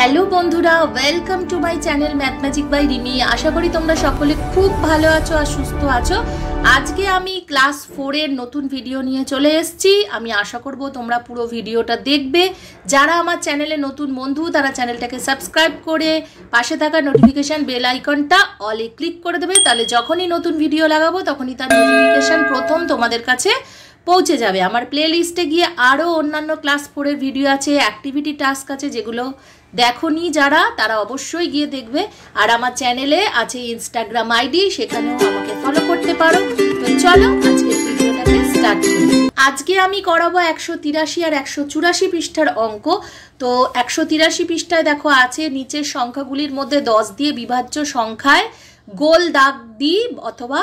hello বন্ধুরা welcome to my channel math magic by Rimi আশা করি তোমরা সকলে খুব ভালো আছো আর সুস্থ আছো আজকে আমি ক্লাস ফোরের নতুন ভিডিও নিয়ে চলে এসেছি আমি আশা করব তোমরা পুরো ভিডিওটা দেখবে যারা আমার চ্যানেলে নতুন বন্ধু তারা চ্যানেলটাকে সাবস্ক্রাইব করে পাশে থাকা নোটিফিকেশান বেল আইকনটা অলে ক্লিক করে দেবে তাহলে যখনই নতুন ভিডিও লাগাবো তখনই তার নোটিফিকেশান প্রথম তোমাদের কাছে পৌঁছে যাবে আমার প্লে লিস্টে গিয়ে আরও অন্যান্য ক্লাস ফোরের ভিডিও আছে অ্যাক্টিভিটি টাস্ক আছে যেগুলো দেখনি যারা তারা অবশ্যই গিয়ে দেখবে আর আমার চ্যানেলে আছে ইনস্টাগ্রাম আইডি সেখানেও আমাকে ফলো করতে পারো তো চলো আজকে ভিডিওটাকে স্টার্ট করি আজকে আমি করাবো একশো তিরাশি আর একশো চুরাশি পৃষ্ঠার অঙ্ক তো একশো তিরাশি পৃষ্ঠায় দেখো আছে নিচের সংখ্যাগুলির মধ্যে দশ দিয়ে বিভাজ্য সংখ্যায় গোল দাগ দি অথবা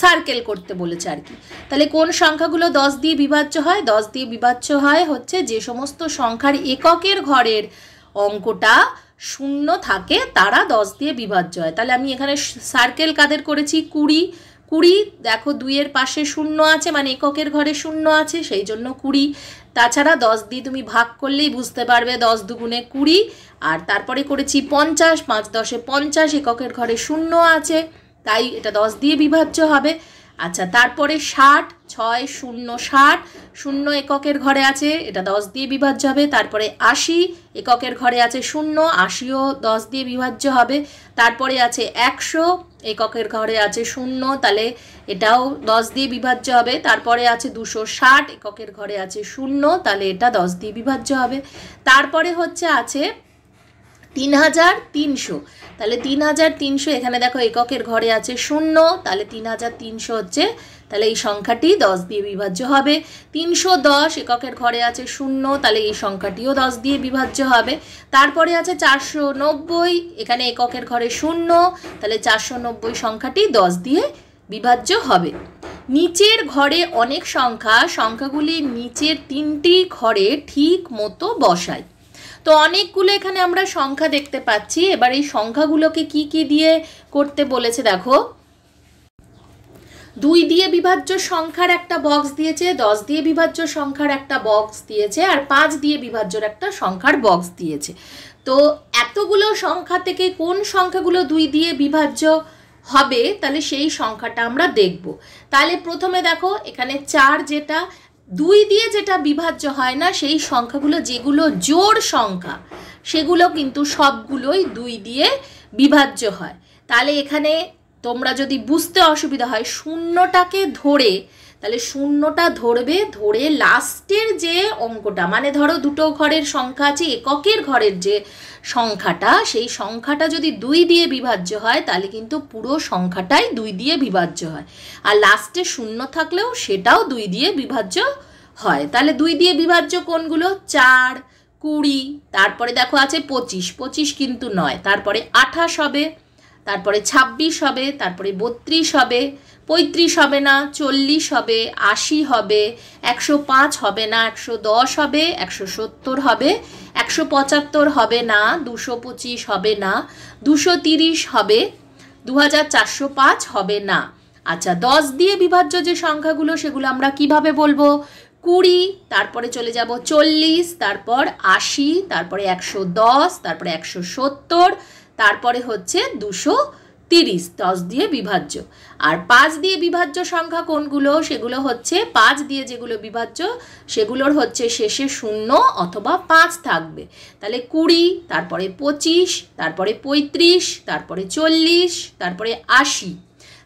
সার্কেল করতে বলেছে আর কি তাহলে কোন সংখ্যাগুলো দশ দিয়ে বিভাজ্য হয় দশ দিয়ে বিভাজ্য হয় হচ্ছে যে সমস্ত সংখ্যার এককের ঘরের অঙ্কটা শূন্য থাকে তারা দশ দিয়ে বিভাজ্য হয় তাহলে আমি এখানে সার্কেল কাদের করেছি কুড়ি কুড়ি দেখো দুইয়ের পাশে শূন্য আছে মানে এককের ঘরে শূন্য আছে সেই জন্য কুড়ি তাছাড়া দশ দিয়ে তুমি ভাগ করলেই বুঝতে পারবে দশ দুগুণে কুড়ি আর তারপরে করেছি পঞ্চাশ পাঁচ দশে পঞ্চাশ এককের ঘরে শূন্য আছে তাই এটা দশ দিয়ে বিভাজ্য হবে আচ্ছা তারপরে ষাট ছয় শূন্য ষাট শূন্য এককের ঘরে আছে এটা দশ দিয়ে বিভাজ্য হবে তারপরে আশি এককের ঘরে আছে শূন্য আশিও দশ দিয়ে বিভাজ্য হবে তারপরে আছে একশো এককের ঘরে আছে শূন্য তাহলে এটাও দশ দিয়ে বিভাজ্য হবে তারপরে আছে দুশো ষাট এককের ঘরে আছে শূন্য তাহলে এটা দশ দিয়ে বিভাজ্য হবে তারপরে হচ্ছে আছে তিন হাজার তিনশো তাহলে তিন হাজার তিনশো এখানে দেখো এককের ঘরে আছে শূন্য তাহলে তিন হাজার তিনশো হচ্ছে তাহলে এই সংখ্যাটি দশ দিয়ে বিভাজ্য হবে তিনশো দশ এককের ঘরে আছে শূন্য তাহলে এই সংখ্যাটিও দশ দিয়ে বিভাজ্য হবে তারপরে আছে চারশো নব্বই এখানে এককের ঘরে শূন্য তাহলে চারশো নব্বই সংখ্যাটি দশ দিয়ে বিভাজ্য হবে নিচের ঘরে অনেক সংখ্যা সংখ্যাগুলি নিচের তিনটি ঘরে ঠিক মতো বসায় তো অনেকগুলো এখানে আমরা সংখ্যা দেখতে পাচ্ছি এবার এই সংখ্যাগুলোকে কি কি দিয়ে করতে বলেছে দেখো দুই দিয়ে বিভাজ্য সংখ্যার একটা বক্স দিয়েছে দশ দিয়ে বিভাজ্য সংখ্যার একটা বক্স দিয়েছে আর পাঁচ দিয়ে বিভাজ্যর একটা সংখ্যার বক্স দিয়েছে তো এতগুলো সংখ্যা থেকে কোন সংখ্যাগুলো দুই দিয়ে বিভাজ্য হবে তাহলে সেই সংখ্যাটা আমরা দেখব তাহলে প্রথমে দেখো এখানে চার যেটা দুই দিয়ে যেটা বিভাজ্য হয় না সেই সংখ্যাগুলো যেগুলো জোর সংখ্যা সেগুলো কিন্তু সবগুলোই দুই দিয়ে বিভাজ্য হয় তাহলে এখানে তোমরা যদি বুঝতে অসুবিধা হয় শূন্যটাকে ধরে তাহলে শূন্যটা ধরবে ধরে লাস্টের যে অঙ্কটা মানে ধরো দুটো ঘরের সংখ্যা আছে এককের ঘরের যে সংখ্যাটা সেই সংখ্যাটা যদি দুই দিয়ে বিভাজ্য হয় তাহলে কিন্তু পুরো সংখ্যাটাই দুই দিয়ে বিভাজ্য হয় আর লাস্টে শূন্য থাকলেও সেটাও দুই দিয়ে বিভাজ্য হয় তাহলে দুই দিয়ে বিভাজ্য কোনগুলো চার কুড়ি তারপরে দেখো আছে পঁচিশ পঁচিশ কিন্তু নয় তারপরে আঠাশ হবে তারপরে ছাব্বিশ হবে তারপরে বত্রিশ হবে পঁয়ত্রিশ হবে না চল্লিশ হবে আশি হবে একশো পাঁচ হবে না একশো দশ হবে একশো সত্তর হবে একশো পঁচাত্তর হবে না দুশো পঁচিশ হবে না দুশো তিরিশ হবে দু হাজার চারশো পাঁচ হবে না আচ্ছা দশ দিয়ে বিভাজ্য যে সংখ্যাগুলো সেগুলো আমরা কিভাবে বলবো কুড়ি তারপরে চলে যাব চল্লিশ তারপর আশি তারপরে একশো দশ তারপরে একশো সত্তর তারপরে হচ্ছে দুশো তিরিশ দশ দিয়ে বিভাজ্য আর পাঁচ দিয়ে বিভাজ্য সংখ্যা কোনগুলো সেগুলো হচ্ছে পাঁচ দিয়ে যেগুলো বিভাজ্য সেগুলোর হচ্ছে শেষে শূন্য অথবা পাঁচ থাকবে তাহলে কুড়ি তারপরে পঁচিশ তারপরে পঁয়ত্রিশ তারপরে চল্লিশ তারপরে আশি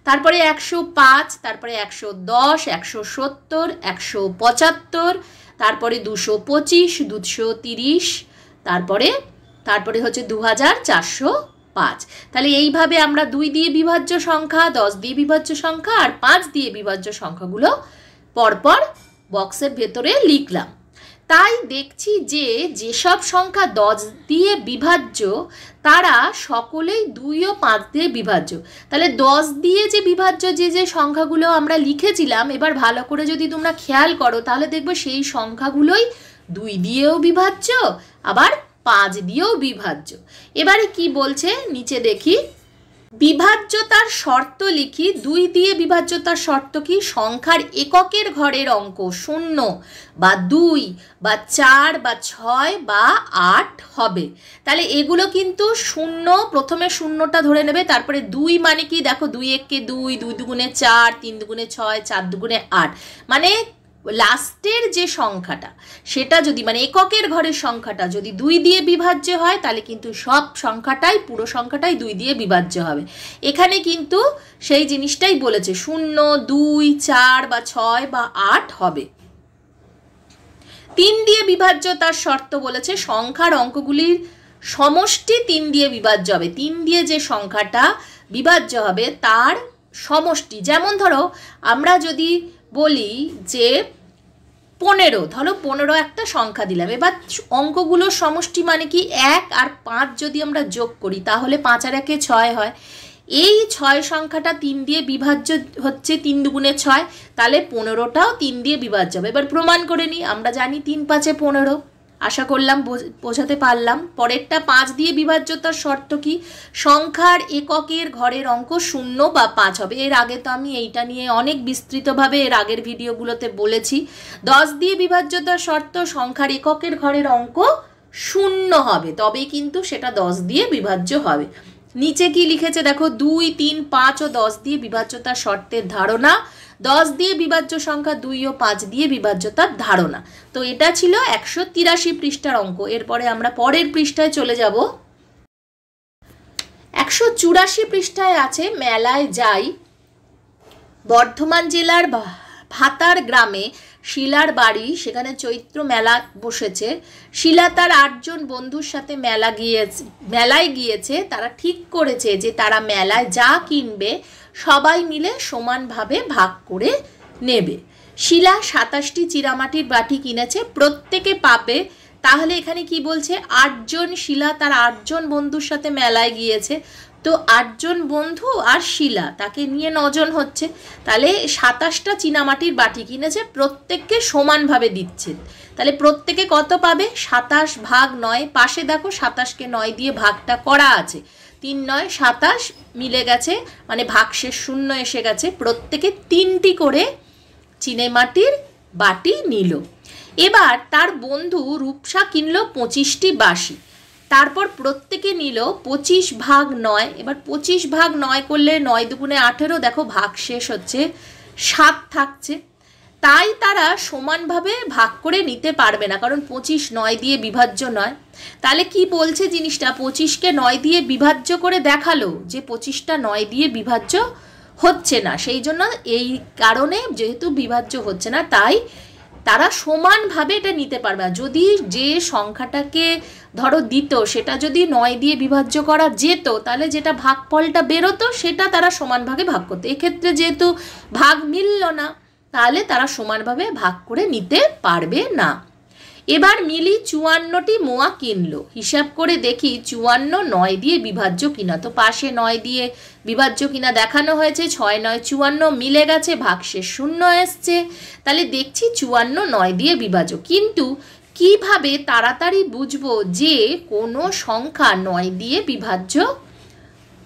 তারপরে একশো পাঁচ তারপরে একশো দশ একশো সত্তর একশো পঁচাত্তর তারপরে দুশো পঁচিশ দুশো তিরিশ তারপরে তারপরে হচ্ছে দু হাজার চারশো পাঁচ তাহলে এইভাবে আমরা দুই দিয়ে বিভাজ্য সংখ্যা দশ দিয়ে বিভাজ্য সংখ্যা আর পাঁচ দিয়ে বিভাজ্য সংখ্যাগুলো পরপর বক্সের ভেতরে লিখলাম তাই দেখছি যে যেসব সংখ্যা দশ দিয়ে বিভাজ্য তারা সকলেই দুই ও পাঁচ দিয়ে বিভাজ্য তাহলে দশ দিয়ে যে বিভাজ্য যে যে সংখ্যাগুলো আমরা লিখেছিলাম এবার ভালো করে যদি তোমরা খেয়াল করো তাহলে দেখবে সেই সংখ্যাগুলোই দুই দিয়েও বিভাজ্য আবার পাঁচ দিয়েও বিভাজ্য এবারে কি বলছে নিচে দেখি বিভাজ্যতার শর্ত লিখি দুই দিয়ে বিভাজ্যতার শর্ত কি সংখ্যার এককের ঘরের অঙ্ক শূন্য বা দুই বা চার বা ছয় বা আট হবে তাহলে এগুলো কিন্তু শূন্য প্রথমে শূন্যটা ধরে নেবে তারপরে দুই মানে কি দেখো দুই এককে দুই দুই দুগুণে চার তিন দুগুণে ছয় চার দুগুণে আট মানে লাস্টের যে সংখ্যাটা সেটা যদি মানে এককের ঘরের সংখ্যাটা যদি দুই দিয়ে বিভাজ্য হয় তাহলে কিন্তু সব সংখ্যাটাই পুরো সংখ্যাটাই দুই দিয়ে বিভাজ্য হবে এখানে কিন্তু সেই জিনিসটাই বলেছে শূন্য দুই চার বা ছয় বা আট হবে তিন দিয়ে বিভাজ্য তার শর্ত বলেছে সংখ্যার অঙ্কগুলির সমষ্টি তিন দিয়ে বিভাজ্য হবে তিন দিয়ে যে সংখ্যাটা বিভাজ্য হবে তার সমষ্টি যেমন ধরো আমরা যদি বলি যে পনেরো ধরো পনেরো একটা সংখ্যা দিলাম এবার অঙ্কগুলোর সমষ্টি মানে কি এক আর পাঁচ যদি আমরা যোগ করি তাহলে পাঁচ আর একে ছয় হয় এই ছয় সংখ্যাটা তিন দিয়ে বিভাজ্য হচ্ছে তিন দুগুণে ছয় তাহলে পনেরোটাও তিন দিয়ে বিভাজ্য হবে এবার প্রমাণ করে নিই আমরা জানি তিন পাঁচে পনেরো আশা করলাম বোঝাতে পারলাম পরেরটা পাঁচ দিয়ে বিভাজ্যতার শর্ত কি সংখ্যার এককের ঘরের অঙ্ক শূন্য বা পাঁচ হবে এর আগে তো আমি এইটা নিয়ে অনেক বিস্তৃতভাবে এর আগের ভিডিওগুলোতে বলেছি দশ দিয়ে বিভাজ্যতার শর্ত সংখ্যার এককের ঘরের অঙ্ক শূন্য হবে তবে কিন্তু সেটা দশ দিয়ে বিভাজ্য হবে নিচে কি লিখেছে দেখো দুই তিন পাঁচ ও দশ দিয়ে বিভাজ্যতা শর্তের ধারণা দশ দিয়ে বিভাজ্য সংখ্যা দুই ও পাঁচ দিয়ে বিভাজ্যতার ধারণা তো এটা ছিল একশো তিরাশি পৃষ্ঠার অঙ্ক এরপরে আমরা পরের পৃষ্ঠায় চলে যাব একশো চুরাশি পৃষ্ঠায় আছে মেলায় যাই বর্ধমান জেলার ভাতার গ্রামে শিলার বাড়ি সেখানে চৈত্র মেলা বসেছে শিলা তার আটজন বন্ধুর সাথে মেলা গিয়েছে মেলায় গিয়েছে তারা ঠিক করেছে যে তারা মেলায় যা কিনবে সবাই মিলে সমানভাবে ভাগ করে নেবে শিলা সাতাশটি চিরামাটির বাটি কিনেছে প্রত্যেকে পাবে তাহলে এখানে কি বলছে আটজন শিলা তার আটজন বন্ধুর সাথে মেলায় গিয়েছে তো আটজন বন্ধু আর শিলা তাকে নিয়ে নজন হচ্ছে তাহলে সাতাশটা চীনামাটির বাটি কিনেছে প্রত্যেককে সমানভাবে দিচ্ছে তাহলে প্রত্যেকে কত পাবে সাতাশ ভাগ নয় পাশে দেখো সাতাশকে নয় দিয়ে ভাগটা করা আছে তিন নয় সাতাশ মিলে গেছে মানে ভাগশেষ শূন্য এসে গেছে প্রত্যেকে তিনটি করে চিনেমাটির বাটি নিল এবার তার বন্ধু রূপসা কিনল পঁচিশটি বাসি তারপর প্রত্যেকে নিল পঁচিশ ভাগ নয় এবার পঁচিশ ভাগ নয় করলে নয় দুগুণে আঠেরো দেখো ভাগ শেষ হচ্ছে সাত থাকছে তাই তারা সমানভাবে ভাগ করে নিতে পারবে না কারণ পঁচিশ নয় দিয়ে বিভাজ্য নয় তাহলে কি বলছে জিনিসটা পঁচিশকে নয় দিয়ে বিভাজ্য করে দেখালো যে পঁচিশটা নয় দিয়ে বিভাজ্য হচ্ছে না সেই জন্য এই কারণে যেহেতু বিভাজ্য হচ্ছে না তাই তারা সমানভাবে এটা নিতে পারবে যদি যে সংখ্যাটাকে ধরো দিত সেটা যদি নয় দিয়ে বিভাজ্য করা যেত তাহলে যেটা ভাগফলটা বেরোতো সেটা তারা সমানভাগে ভাগ করতো এক্ষেত্রে যেহেতু ভাগ মিলল না তাহলে তারা সমানভাবে ভাগ করে নিতে পারবে না এবার মিলি চুয়ান্নটি মোয়া কিনলো হিসাব করে দেখি চুয়ান্ন নয় দিয়ে বিভাজ্য কিনা তো পাশে নয় দিয়ে বিভাজ্য কিনা দেখানো হয়েছে ছয় নয় চুয়ান্ন মিলে গেছে ভাগশেষ শূন্য এসছে তাহলে দেখছি চুয়ান্ন নয় দিয়ে বিভাজ্য কিন্তু কিভাবে তাড়াতাড়ি বুঝবো যে কোনো সংখ্যা নয় দিয়ে বিভাজ্য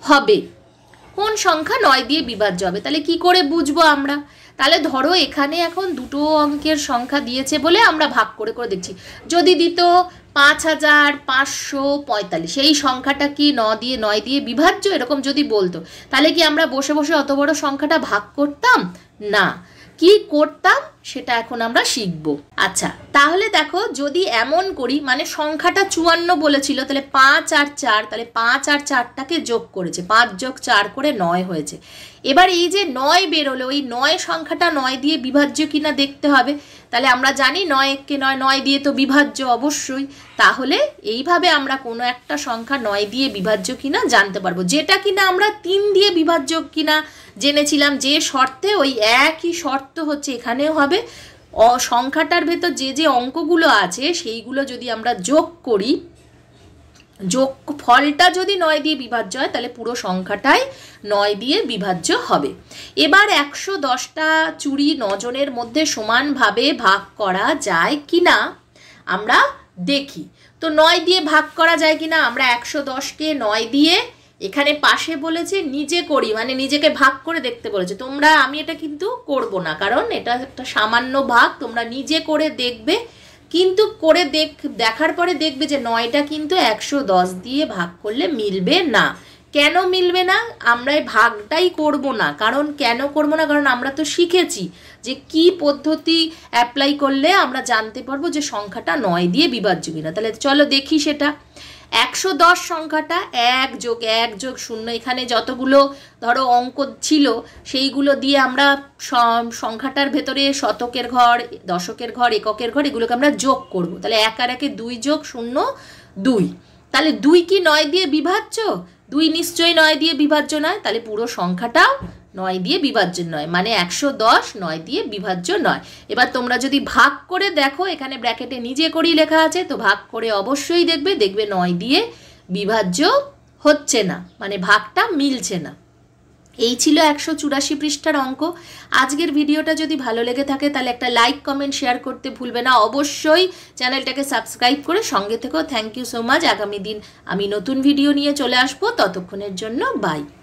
হবে কোন সংখ্যা নয় দিয়ে বিভাজ্য হবে তাহলে কি করে বুঝবো আমরা তাহলে ধরো এখানে এখন দুটো অঙ্কের সংখ্যা দিয়েছে বলে আমরা ভাগ করে করে দেখছি যদি দিত পাঁচ হাজার পাঁচশো পঁয়তাল্লিশ এই সংখ্যাটা কি ন দিয়ে নয় দিয়ে বিভাজ্য এরকম যদি বলতো তাহলে কি আমরা বসে বসে অত বড় সংখ্যাটা ভাগ করতাম না কি করতাম সেটা এখন আমরা শিখব আচ্ছা তাহলে দেখো যদি এমন করি মানে সংখ্যাটা চুয়ান্ন বলেছিল তাহলে পাঁচ আর চার তাহলে পাঁচ আর চারটাকে যোগ করেছে পাঁচ যোগ চার করে নয় হয়েছে এবার এই যে নয় বেরোলো ওই নয় সংখ্যাটা নয় দিয়ে বিভাজ্য কিনা দেখতে হবে তাহলে আমরা জানি নয় এককে নয় নয় দিয়ে তো বিভাজ্য অবশ্যই তাহলে এইভাবে আমরা কোনো একটা সংখ্যা নয় দিয়ে বিভাজ্য কিনা জানতে পারবো যেটা কিনা আমরা তিন দিয়ে বিভাজ্য কিনা জেনেছিলাম যে শর্তে ওই একই শর্ত হচ্ছে এখানেও হবে হবে সংখ্যাটার ভেতর যে যে অঙ্কগুলো আছে সেইগুলো যদি আমরা যোগ করি যোগ ফলটা যদি নয় দিয়ে বিভাজ্য হয় তাহলে পুরো সংখ্যাটাই নয় দিয়ে বিভাজ্য হবে এবার একশো দশটা চুরি নজনের মধ্যে সমানভাবে ভাগ করা যায় কি না আমরা দেখি তো নয় দিয়ে ভাগ করা যায় কি না আমরা একশো দশকে নয় দিয়ে এখানে পাশে বলেছে নিজে করি মানে নিজেকে ভাগ করে দেখতে বলেছে তোমরা আমি এটা কিন্তু করব না কারণ এটা একটা সামান্য ভাগ তোমরা নিজে করে দেখবে কিন্তু করে দেখ দেখার পরে দেখবে যে নয়টা কিন্তু একশো দশ দিয়ে ভাগ করলে মিলবে না কেন মিলবে না আমরা এই ভাগটাই করব না কারণ কেন করব না কারণ আমরা তো শিখেছি যে কি পদ্ধতি অ্যাপ্লাই করলে আমরা জানতে পারবো যে সংখ্যাটা নয় দিয়ে বিভাজ্য কিনা তাহলে চলো দেখি সেটা একশো দশ সংখ্যাটা এক যোগ এক যোগ শূন্য এখানে যতগুলো ধরো অঙ্ক ছিল সেইগুলো দিয়ে আমরা সংখ্যাটার ভেতরে শতকের ঘর দশকের ঘর এককের ঘর এগুলোকে আমরা যোগ করব তাহলে এক আর একে দুই যোগ শূন্য দুই তাহলে দুই কি নয় দিয়ে বিভাজ্য দুই নিশ্চয়ই নয় দিয়ে বিভাজ্য নয় তাহলে পুরো সংখ্যাটাও নয় দিয়ে বিভাজ্য নয় মানে একশো দশ নয় দিয়ে বিভাজ্য নয় এবার তোমরা যদি ভাগ করে দেখো এখানে ব্র্যাকেটে নিজে করেই লেখা আছে তো ভাগ করে অবশ্যই দেখবে দেখবে নয় দিয়ে বিভাজ্য হচ্ছে না মানে ভাগটা মিলছে না এই ছিল একশো চুরাশি পৃষ্ঠার অঙ্ক আজকের ভিডিওটা যদি ভালো লেগে থাকে তাহলে একটা লাইক কমেন্ট শেয়ার করতে ভুলবে না অবশ্যই চ্যানেলটাকে সাবস্ক্রাইব করে সঙ্গে থেকেও থ্যাংক ইউ সো মাচ আগামী দিন আমি নতুন ভিডিও নিয়ে চলে আসবো ততক্ষণের জন্য বাই